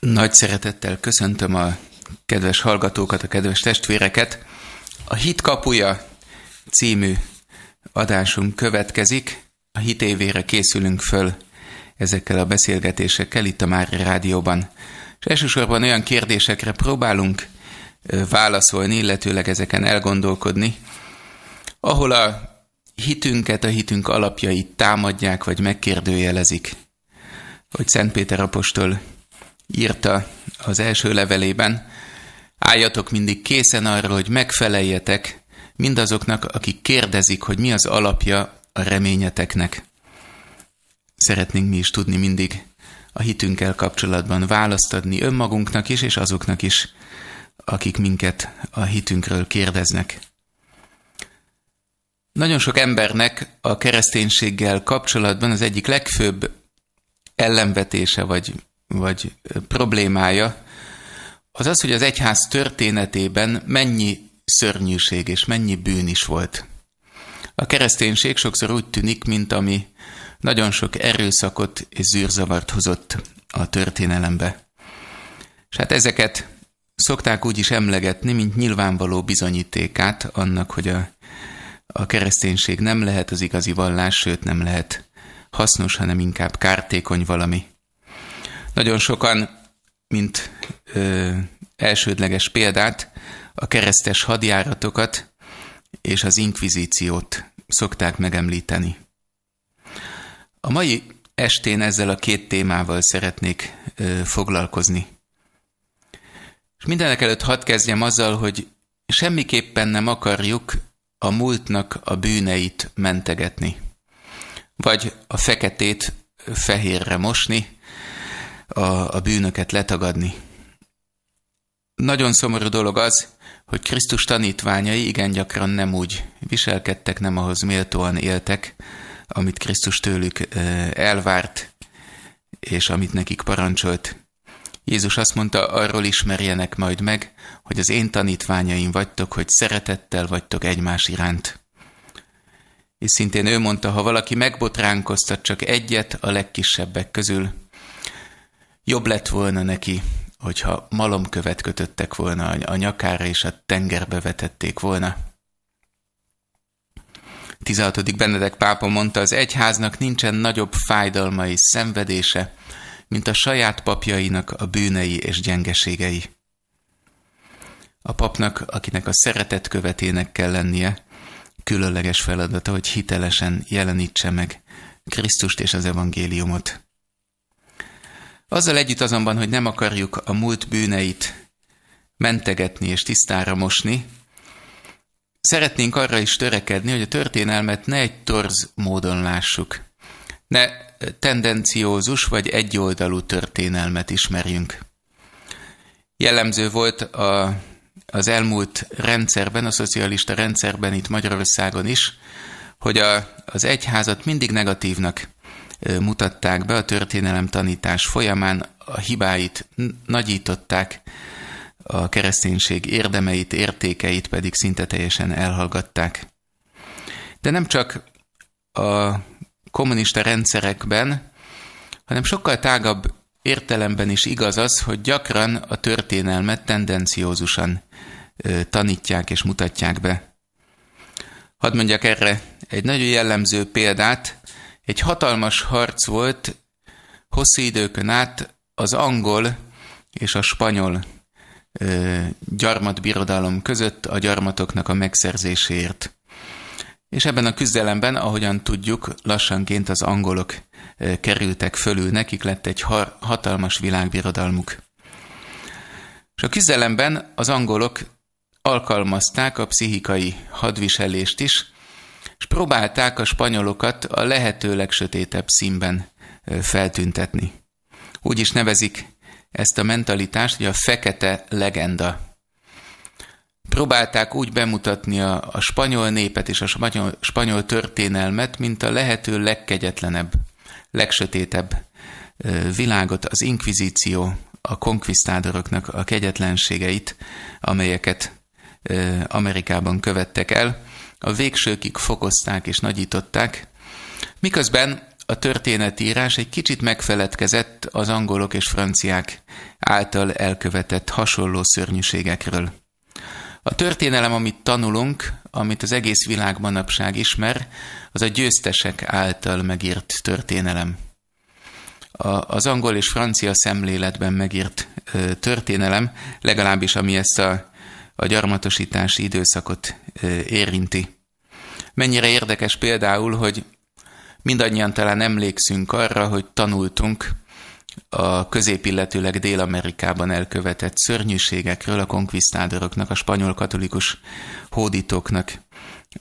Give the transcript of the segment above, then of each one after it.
Nagy szeretettel köszöntöm a kedves hallgatókat, a kedves testvéreket. A Hit kapuja című adásunk következik. A hit évére készülünk föl ezekkel a beszélgetésekkel itt a Mári Rádióban. És elsősorban olyan kérdésekre próbálunk válaszolni, illetőleg ezeken elgondolkodni, ahol a hitünket, a hitünk alapjait támadják vagy megkérdőjelezik. Hogy Szent Péter apostol írta az első levelében, álljatok mindig készen arra, hogy megfeleljetek mindazoknak, akik kérdezik, hogy mi az alapja a reményeteknek. Szeretnénk mi is tudni mindig a hitünkkel kapcsolatban választ adni önmagunknak is, és azoknak is, akik minket a hitünkről kérdeznek. Nagyon sok embernek a kereszténységgel kapcsolatban az egyik legfőbb ellenvetése vagy vagy problémája, az az, hogy az egyház történetében mennyi szörnyűség és mennyi bűn is volt. A kereszténység sokszor úgy tűnik, mint ami nagyon sok erőszakot és zűrzavart hozott a történelembe. És hát ezeket szokták úgy is emlegetni, mint nyilvánvaló bizonyítékát annak, hogy a, a kereszténység nem lehet az igazi vallás, sőt nem lehet hasznos, hanem inkább kártékony valami. Nagyon sokan, mint ö, elsődleges példát, a keresztes hadjáratokat és az inkvizíciót szokták megemlíteni. A mai estén ezzel a két témával szeretnék ö, foglalkozni. És mindenek előtt hadd kezdjem azzal, hogy semmiképpen nem akarjuk a múltnak a bűneit mentegetni, vagy a feketét fehérre mosni, a, a bűnöket letagadni. Nagyon szomorú dolog az, hogy Krisztus tanítványai igen gyakran nem úgy viselkedtek, nem ahhoz méltóan éltek, amit Krisztus tőlük elvárt, és amit nekik parancsolt. Jézus azt mondta, arról ismerjenek majd meg, hogy az én tanítványaim vagytok, hogy szeretettel vagytok egymás iránt. És szintén ő mondta, ha valaki megbotránkoztat csak egyet a legkisebbek közül, Jobb lett volna neki, hogyha malomkövet kötöttek volna a nyakára és a tengerbe vetették volna. 16. Benedek pápa mondta, az egyháznak nincsen nagyobb fájdalma és szenvedése, mint a saját papjainak a bűnei és gyengeségei. A papnak, akinek a szeretet követének kell lennie, különleges feladata, hogy hitelesen jelenítse meg Krisztust és az evangéliumot. Azzal együtt azonban, hogy nem akarjuk a múlt bűneit mentegetni és tisztára mosni, szeretnénk arra is törekedni, hogy a történelmet ne egy torz módon lássuk. Ne tendenciózus vagy egyoldalú történelmet ismerjünk. Jellemző volt a, az elmúlt rendszerben, a szocialista rendszerben itt Magyarországon is, hogy a, az egyházat mindig negatívnak, mutatták be a történelem tanítás folyamán, a hibáit nagyították, a kereszténység érdemeit, értékeit pedig szinte teljesen elhallgatták. De nem csak a kommunista rendszerekben, hanem sokkal tágabb értelemben is igaz az, hogy gyakran a történelmet tendenciózusan tanítják és mutatják be. Hadd mondjak erre egy nagyon jellemző példát, egy hatalmas harc volt hosszú időkön át az angol és a spanyol ö, gyarmatbirodalom között a gyarmatoknak a megszerzéséért. És ebben a küzdelemben, ahogyan tudjuk, lassanként az angolok ö, kerültek fölül, nekik lett egy har- hatalmas világbirodalmuk. És a küzdelemben az angolok alkalmazták a pszichikai hadviselést is, és próbálták a spanyolokat a lehető legsötétebb színben feltüntetni. Úgy is nevezik ezt a mentalitást, hogy a fekete legenda. Próbálták úgy bemutatni a, a spanyol népet és a spanyol, spanyol történelmet, mint a lehető legkegyetlenebb, legsötétebb világot, az inkvizíció, a konkvisztádoroknak a kegyetlenségeit, amelyeket Amerikában követtek el a végsőkig fokozták és nagyították, miközben a történetírás egy kicsit megfeledkezett az angolok és franciák által elkövetett hasonló szörnyűségekről. A történelem, amit tanulunk, amit az egész világ manapság ismer, az a győztesek által megírt történelem. A, az angol és francia szemléletben megírt ö, történelem, legalábbis ami ezt a a gyarmatosítási időszakot érinti. Mennyire érdekes például, hogy mindannyian talán emlékszünk arra, hogy tanultunk a középilletőleg Dél-Amerikában elkövetett szörnyűségekről a konkvisztádoroknak, a spanyol katolikus hódítóknak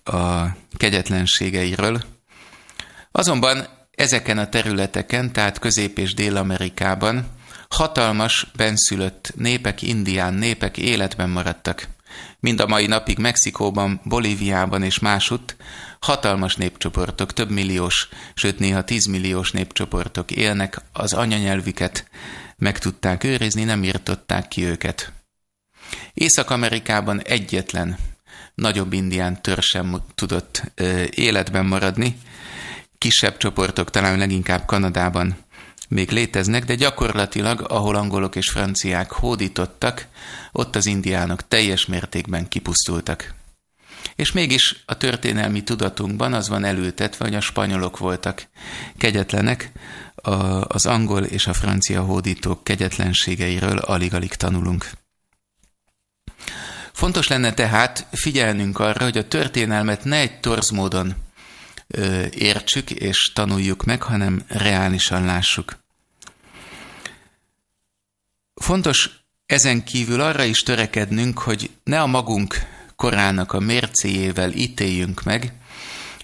a kegyetlenségeiről. Azonban ezeken a területeken, tehát Közép- és Dél-Amerikában Hatalmas, benszülött népek indián népek életben maradtak. Mind a mai napig Mexikóban, Bolíviában és másutt hatalmas népcsoportok, több milliós, sőt néha tízmilliós népcsoportok élnek, az anyanyelvüket meg tudták őrizni, nem írtották ki őket. Észak-Amerikában egyetlen nagyobb indián tör sem tudott ö, életben maradni, kisebb csoportok, talán leginkább Kanadában még léteznek, de gyakorlatilag, ahol angolok és franciák hódítottak, ott az indiánok teljes mértékben kipusztultak. És mégis a történelmi tudatunkban az van elültetve, hogy a spanyolok voltak kegyetlenek, a, az angol és a francia hódítók kegyetlenségeiről alig-alig tanulunk. Fontos lenne tehát figyelnünk arra, hogy a történelmet ne egy torz módon értsük és tanuljuk meg, hanem reálisan lássuk. Fontos ezen kívül arra is törekednünk, hogy ne a magunk korának a mércéjével ítéljünk meg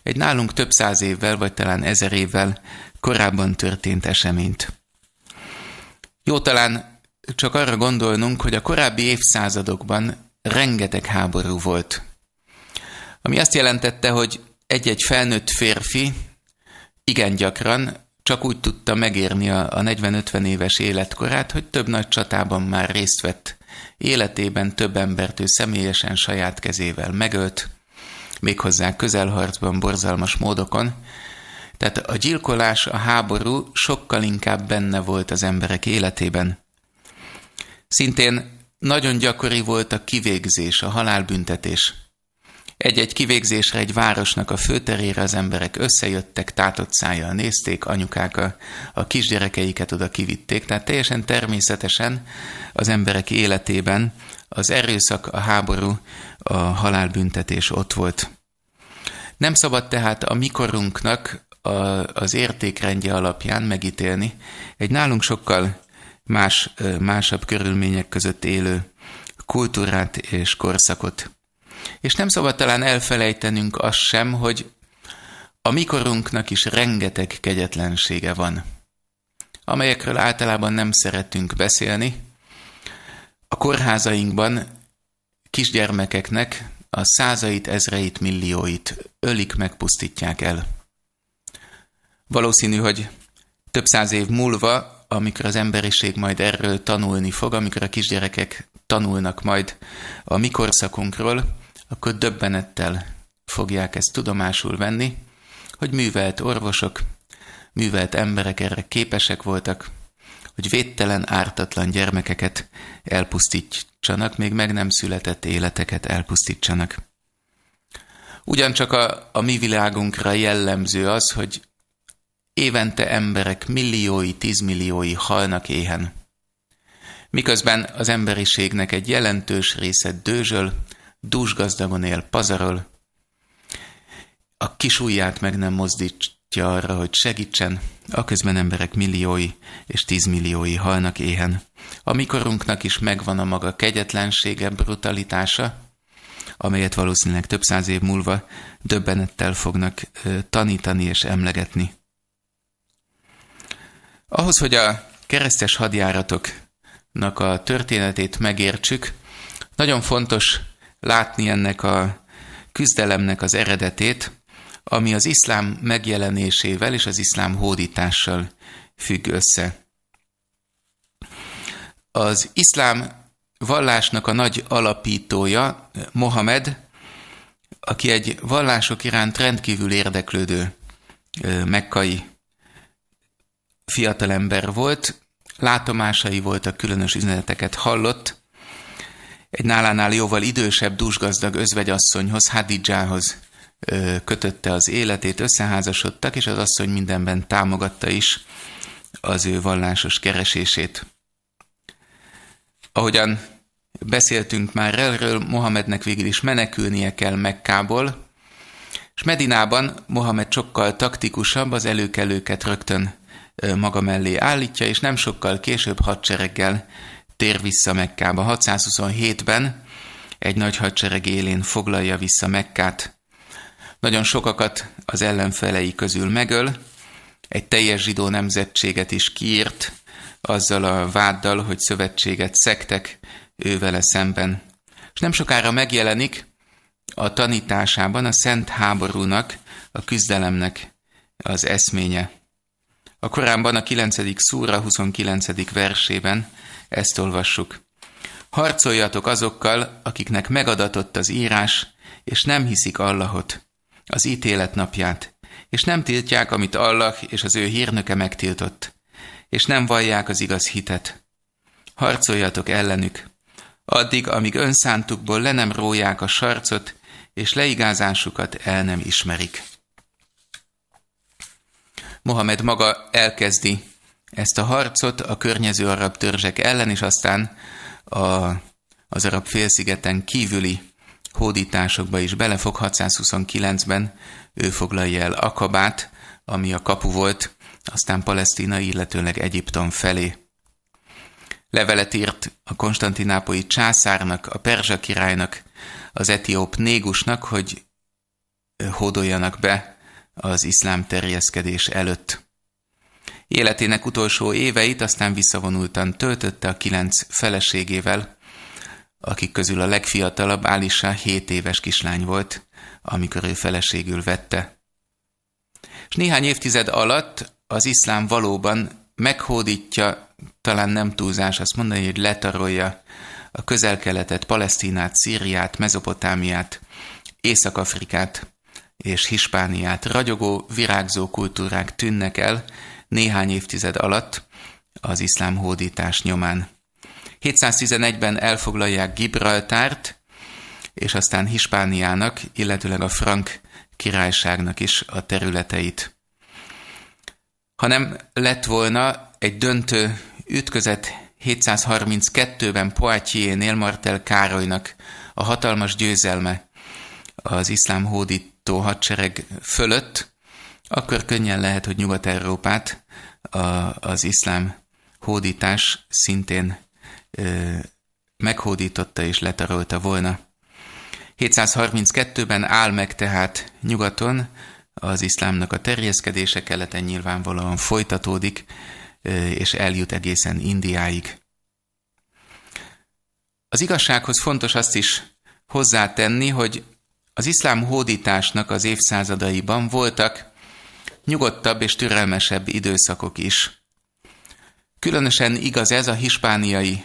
egy nálunk több száz évvel, vagy talán ezer évvel korábban történt eseményt. Jó talán csak arra gondolnunk, hogy a korábbi évszázadokban rengeteg háború volt. Ami azt jelentette, hogy egy-egy felnőtt férfi igen gyakran csak úgy tudta megérni a, 40-50 éves életkorát, hogy több nagy csatában már részt vett. Életében több embert ő személyesen saját kezével megölt, méghozzá közelharcban borzalmas módokon. Tehát a gyilkolás, a háború sokkal inkább benne volt az emberek életében. Szintén nagyon gyakori volt a kivégzés, a halálbüntetés – egy-egy kivégzésre egy városnak a főterére az emberek összejöttek, tátott szájjal nézték, anyukák a, a kisgyerekeiket oda kivitték. Tehát teljesen természetesen az emberek életében az erőszak, a háború, a halálbüntetés ott volt. Nem szabad tehát a mikorunknak a, az értékrendje alapján megítélni egy nálunk sokkal más, másabb körülmények között élő kultúrát és korszakot. És nem szabad talán elfelejtenünk azt sem, hogy a mikorunknak is rengeteg kegyetlensége van, amelyekről általában nem szeretünk beszélni. A kórházainkban kisgyermekeknek a százait, ezreit, millióit ölik, megpusztítják el. Valószínű, hogy több száz év múlva, amikor az emberiség majd erről tanulni fog, amikor a kisgyerekek tanulnak majd a mikorszakunkról, korszakunkról, akkor döbbenettel fogják ezt tudomásul venni, hogy művelt orvosok, művelt emberek erre képesek voltak, hogy védtelen, ártatlan gyermekeket elpusztítsanak, még meg nem született életeket elpusztítsanak. Ugyancsak a, a mi világunkra jellemző az, hogy évente emberek milliói, tízmilliói halnak éhen. Miközben az emberiségnek egy jelentős része dőzsöl, dúsgazdagon él, pazarol, a kis ujját meg nem mozdítja arra, hogy segítsen, aközben emberek milliói és tízmilliói halnak éhen. A mikorunknak is megvan a maga kegyetlensége, brutalitása, amelyet valószínűleg több száz év múlva döbbenettel fognak tanítani és emlegetni. Ahhoz, hogy a keresztes hadjáratoknak a történetét megértsük, nagyon fontos látni ennek a küzdelemnek az eredetét, ami az iszlám megjelenésével és az iszlám hódítással függ össze. Az iszlám vallásnak a nagy alapítója, Mohamed, aki egy vallások iránt rendkívül érdeklődő mekkai fiatalember volt, látomásai voltak, különös üzeneteket hallott, egy nálánál jóval idősebb, dúsgazdag özvegyasszonyhoz, Hadidzsához kötötte az életét, összeházasodtak, és az asszony mindenben támogatta is az ő vallásos keresését. Ahogyan beszéltünk már erről, Mohamednek végül is menekülnie kell Mekkából, és Medinában Mohamed sokkal taktikusabb, az előkelőket rögtön maga mellé állítja, és nem sokkal később hadsereggel tér vissza Mekkába. 627-ben egy nagy hadsereg élén foglalja vissza Mekkát. Nagyon sokakat az ellenfelei közül megöl, egy teljes zsidó nemzetséget is kiírt, azzal a váddal, hogy szövetséget szektek vele szemben. És nem sokára megjelenik a tanításában a szent háborúnak, a küzdelemnek az eszménye. A Koránban a 9. szúra 29. versében ezt olvassuk. Harcoljatok azokkal, akiknek megadatott az írás, és nem hiszik Allahot, az ítélet napját, és nem tiltják, amit Allah és az ő hírnöke megtiltott, és nem vallják az igaz hitet. Harcoljatok ellenük, addig, amíg önszántukból le nem róják a sarcot, és leigázásukat el nem ismerik. Mohamed maga elkezdi ezt a harcot a környező arab törzsek ellen, és aztán a, az arab félszigeten kívüli hódításokba is belefog. 629-ben ő foglalja el Akabát, ami a kapu volt, aztán Palesztina, illetőleg Egyiptom felé. Levelet írt a konstantinápolyi császárnak, a perzsa királynak, az etióp négusnak, hogy hódoljanak be az iszlám terjeszkedés előtt. Életének utolsó éveit aztán visszavonultan töltötte a kilenc feleségével, akik közül a legfiatalabb Álisa 7 éves kislány volt, amikor ő feleségül vette. És néhány évtized alatt az iszlám valóban meghódítja, talán nem túlzás azt mondani, hogy letarolja a közel-keletet, Palesztinát, Szíriát, Mezopotámiát, Észak-Afrikát és Hispániát. Ragyogó, virágzó kultúrák tűnnek el, néhány évtized alatt az iszlám hódítás nyomán. 711-ben elfoglalják Gibraltárt, és aztán Hispániának, illetőleg a frank királyságnak is a területeit. Ha nem lett volna egy döntő ütközet 732-ben Poitiers-nél Martel Károlynak a hatalmas győzelme az iszlám hódító hadsereg fölött, akkor könnyen lehet, hogy Nyugat-Európát a, az iszlám hódítás szintén ö, meghódította és letarolta volna. 732-ben áll meg tehát nyugaton, az iszlámnak a terjeszkedése keleten nyilvánvalóan folytatódik, és eljut egészen Indiáig. Az igazsághoz fontos azt is hozzátenni, hogy az iszlám hódításnak az évszázadaiban voltak nyugodtabb és türelmesebb időszakok is. Különösen igaz ez a hispániai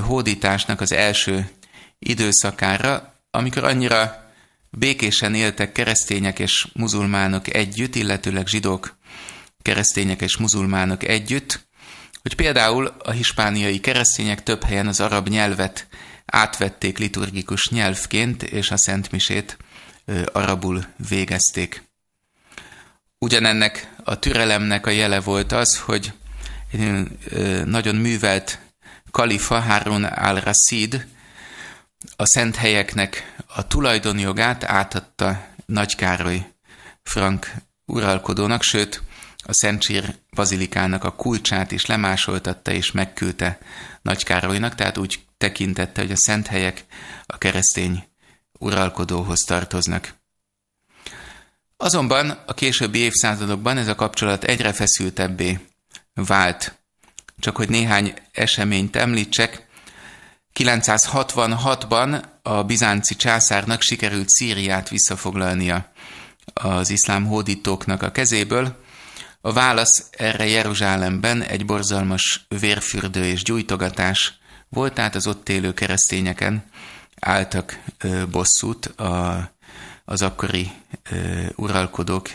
hódításnak az első időszakára, amikor annyira békésen éltek keresztények és muzulmánok együtt, illetőleg zsidók, keresztények és muzulmánok együtt, hogy például a hispániai keresztények több helyen az arab nyelvet átvették liturgikus nyelvként, és a szentmisét arabul végezték. Ugyanennek a türelemnek a jele volt az, hogy nagyon művelt kalifa Harun al-Rasid a szent helyeknek a tulajdonjogát átadta Nagy Károly Frank uralkodónak, sőt, a Szentsír bazilikának a kulcsát is lemásoltatta és megküldte Nagy Károlynak, tehát úgy tekintette, hogy a szent helyek a keresztény uralkodóhoz tartoznak. Azonban a későbbi évszázadokban ez a kapcsolat egyre feszültebbé vált. Csak hogy néhány eseményt említsek, 966-ban a bizánci császárnak sikerült Szíriát visszafoglalnia az iszlám hódítóknak a kezéből. A válasz erre Jeruzsálemben egy borzalmas vérfürdő és gyújtogatás volt, tehát az ott élő keresztényeken álltak bosszút a az akkori uralkodók,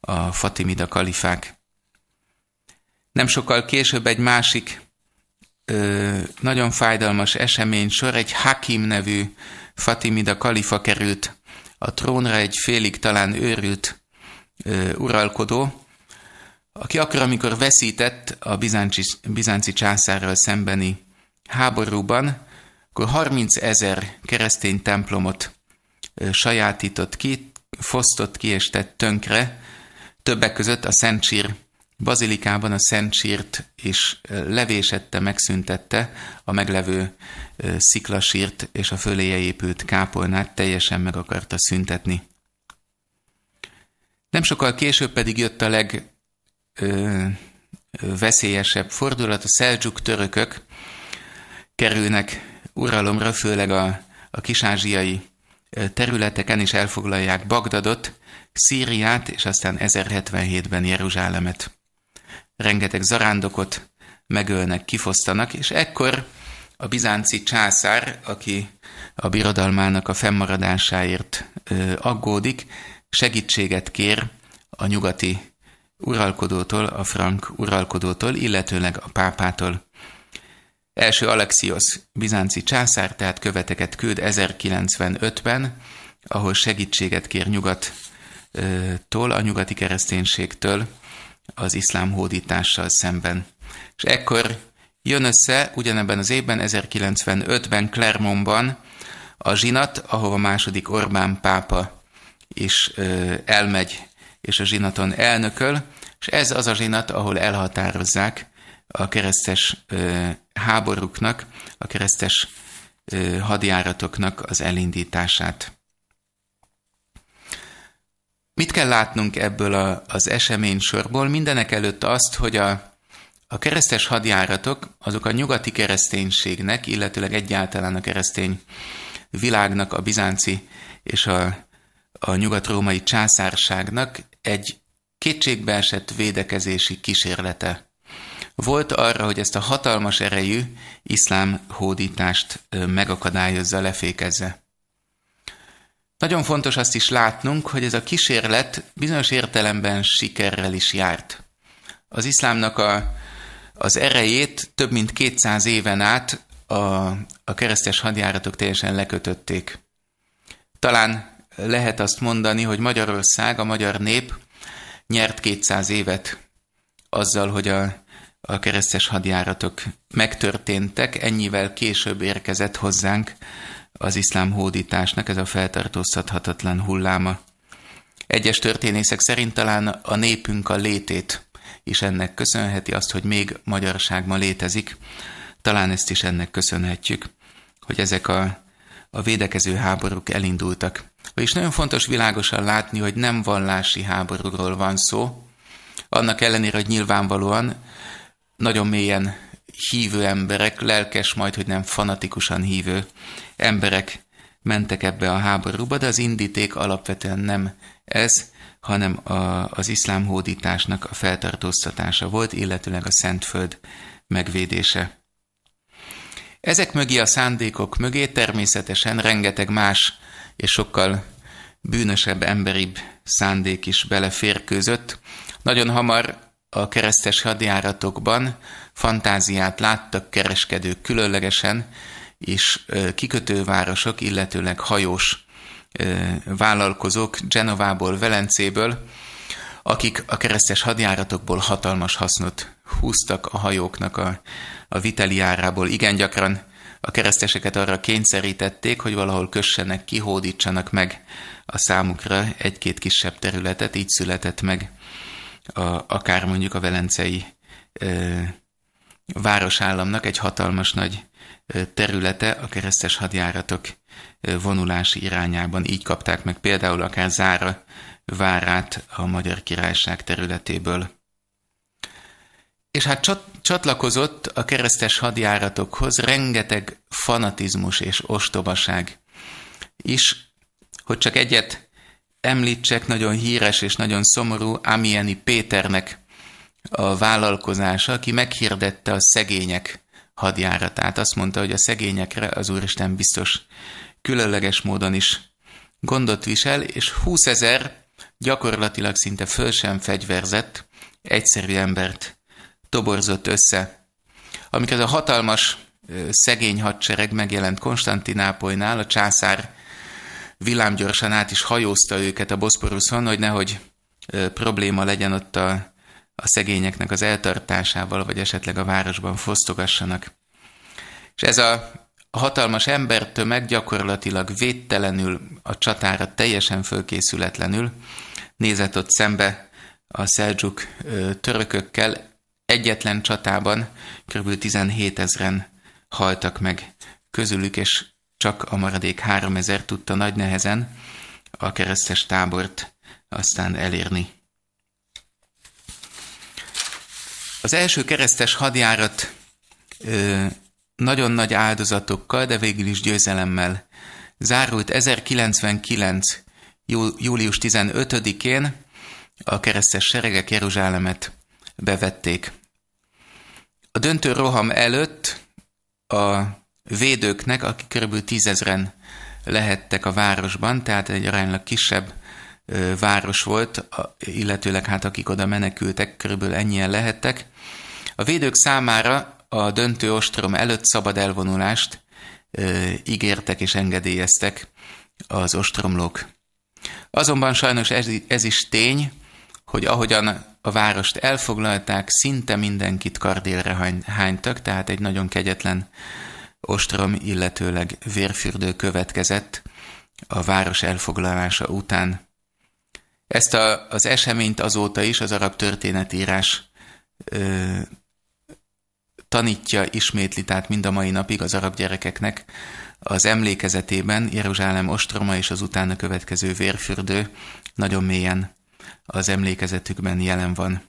a Fatimida kalifák. Nem sokkal később egy másik ö, nagyon fájdalmas esemény sor, egy Hakim nevű Fatimida kalifa került a trónra, egy félig talán őrült ö, uralkodó, aki akkor, amikor veszített a bizánci, bizánci császárral szembeni háborúban, akkor 30 ezer keresztény templomot sajátított ki, fosztott ki és tett tönkre, többek között a Szentsír bazilikában a Szentsírt is levésette, megszüntette, a meglevő sziklasírt és a föléje épült kápolnát teljesen meg akarta szüntetni. Nem sokkal később pedig jött a legveszélyesebb fordulat, a szeldzsuk törökök kerülnek uralomra, főleg a, a kisázsiai területeken is elfoglalják Bagdadot, Szíriát, és aztán 1077-ben Jeruzsálemet. Rengeteg zarándokot megölnek, kifosztanak, és ekkor a bizánci császár, aki a birodalmának a fennmaradásáért aggódik, segítséget kér a nyugati uralkodótól, a frank uralkodótól, illetőleg a pápától. Első Alexios bizánci császár tehát követeket küld 1095-ben, ahol segítséget kér nyugattól, a nyugati kereszténységtől az iszlám hódítással szemben. És ekkor jön össze ugyanebben az évben, 1095-ben Clermontban a zsinat, ahova második Orbán pápa is elmegy, és a zsinaton elnököl, és ez az a zsinat, ahol elhatározzák a keresztes háborúknak, a keresztes hadjáratoknak az elindítását. Mit kell látnunk ebből a, az sorból? Mindenek előtt azt, hogy a, a keresztes hadjáratok azok a nyugati kereszténységnek, illetőleg egyáltalán a keresztény világnak, a bizánci és a, a nyugat-római császárságnak egy kétségbeesett védekezési kísérlete volt arra, hogy ezt a hatalmas erejű iszlám hódítást megakadályozza, lefékezze. Nagyon fontos azt is látnunk, hogy ez a kísérlet bizonyos értelemben sikerrel is járt. Az iszlámnak a, az erejét több mint 200 éven át a, a keresztes hadjáratok teljesen lekötötték. Talán lehet azt mondani, hogy Magyarország, a magyar nép nyert 200 évet azzal, hogy a a keresztes hadjáratok megtörténtek, ennyivel később érkezett hozzánk az iszlám hódításnak ez a feltartóztathatatlan hulláma. Egyes történészek szerint talán a népünk a létét is ennek köszönheti azt, hogy még magyarság ma létezik. Talán ezt is ennek köszönhetjük, hogy ezek a, a védekező háborúk elindultak. És nagyon fontos világosan látni, hogy nem vallási háborúról van szó, annak ellenére, hogy nyilvánvalóan nagyon mélyen hívő emberek, lelkes, majd hogy nem fanatikusan hívő emberek mentek ebbe a háborúba, de az indíték alapvetően nem ez, hanem a, az iszlám hódításnak a feltartóztatása volt, illetőleg a Szentföld megvédése. Ezek mögé a szándékok mögé természetesen rengeteg más és sokkal bűnösebb, emberibb szándék is beleférkőzött. Nagyon hamar a keresztes hadjáratokban fantáziát láttak kereskedők különlegesen, és kikötővárosok, illetőleg hajós vállalkozók Genovából, Velencéből, akik a keresztes hadjáratokból hatalmas hasznot húztak a hajóknak a, a viteliárából. Igen gyakran a kereszteseket arra kényszerítették, hogy valahol kössenek, kihódítsanak meg a számukra egy-két kisebb területet, így született meg a, akár mondjuk a velencei ö, városállamnak egy hatalmas nagy területe a keresztes hadjáratok vonulási irányában. Így kapták meg például akár Zára várát a Magyar Királyság területéből. És hát csat csatlakozott a keresztes hadjáratokhoz rengeteg fanatizmus és ostobaság is, hogy csak egyet említsek nagyon híres és nagyon szomorú Amieni Péternek a vállalkozása, aki meghirdette a szegények hadjáratát. Azt mondta, hogy a szegényekre az Úristen biztos különleges módon is gondot visel, és 20 ezer gyakorlatilag szinte föl sem fegyverzett, egyszerű embert toborzott össze. Amikor ez a hatalmas szegény hadsereg megjelent Konstantinápolynál, a császár villámgyorsan át is hajózta őket a Boszporuszon, hogy nehogy probléma legyen ott a, a szegényeknek az eltartásával, vagy esetleg a városban fosztogassanak. És ez a hatalmas embertömeg gyakorlatilag védtelenül a csatára teljesen fölkészületlenül nézett ott szembe a szeldzsuk törökökkel. Egyetlen csatában kb. 17 ezeren haltak meg közülük, és csak a maradék 3000 tudta nagy nehezen a keresztes tábort aztán elérni. Az első keresztes hadjárat ö, nagyon nagy áldozatokkal, de végül is győzelemmel zárult 1099. július 15-én a keresztes seregek Jeruzsálemet bevették. A döntő roham előtt a védőknek, akik körülbelül tízezren lehettek a városban, tehát egy aránylag kisebb város volt, illetőleg hát akik oda menekültek, körülbelül ennyien lehettek. A védők számára a döntő ostrom előtt szabad elvonulást ígértek és engedélyeztek az ostromlók. Azonban sajnos ez, ez is tény, hogy ahogyan a várost elfoglalták, szinte mindenkit kardélre hánytak, tehát egy nagyon kegyetlen ostrom, illetőleg vérfürdő következett a város elfoglalása után. Ezt a, az eseményt azóta is az arab történetírás ö, tanítja, ismétli, tehát mind a mai napig az arab gyerekeknek az emlékezetében Jeruzsálem ostroma és az utána következő vérfürdő nagyon mélyen az emlékezetükben jelen van.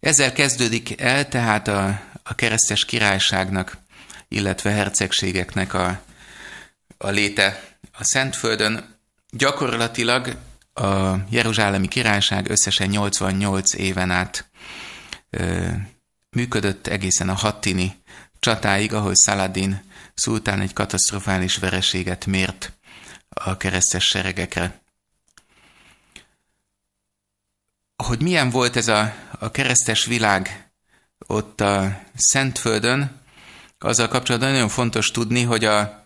Ezzel kezdődik el tehát a, a keresztes királyságnak illetve hercegségeknek a, a léte a Szentföldön. Gyakorlatilag a Jeruzsálemi Királyság összesen 88 éven át ö, működött egészen a Hattini csatáig, ahol Szaladin szultán egy katasztrofális vereséget mért a keresztes seregekre. Hogy milyen volt ez a, a keresztes világ ott a Szentföldön, azzal kapcsolatban nagyon fontos tudni, hogy a,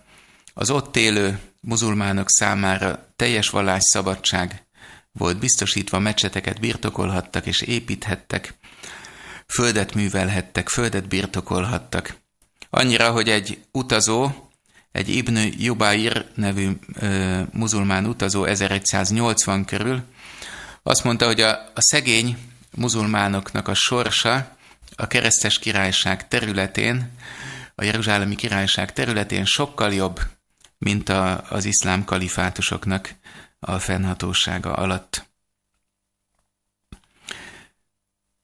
az ott élő muzulmánok számára teljes vallásszabadság volt biztosítva, mecseteket birtokolhattak és építhettek, földet művelhettek, földet birtokolhattak. Annyira, hogy egy utazó, egy Ibn Jubair nevű ö, muzulmán utazó 1180 körül azt mondta, hogy a, a szegény muzulmánoknak a sorsa a keresztes királyság területén a Jeruzsálemi Királyság területén sokkal jobb, mint a, az iszlám kalifátusoknak a fennhatósága alatt.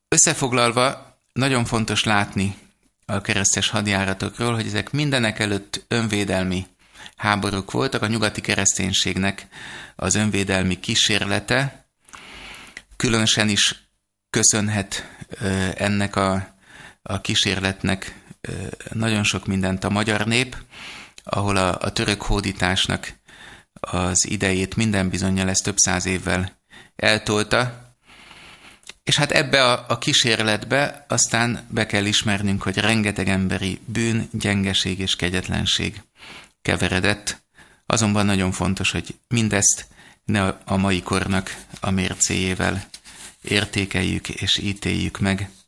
Összefoglalva, nagyon fontos látni a keresztes hadjáratokról, hogy ezek mindenek előtt önvédelmi háborúk voltak, a nyugati kereszténységnek az önvédelmi kísérlete, különösen is köszönhet ennek a, a kísérletnek nagyon sok mindent a magyar nép, ahol a, a török hódításnak az idejét minden bizonyal lesz több száz évvel eltolta, és hát ebbe a, a kísérletbe aztán be kell ismernünk, hogy rengeteg emberi bűn, gyengeség és kegyetlenség keveredett. Azonban nagyon fontos, hogy mindezt ne a mai kornak a mércéjével értékeljük és ítéljük meg.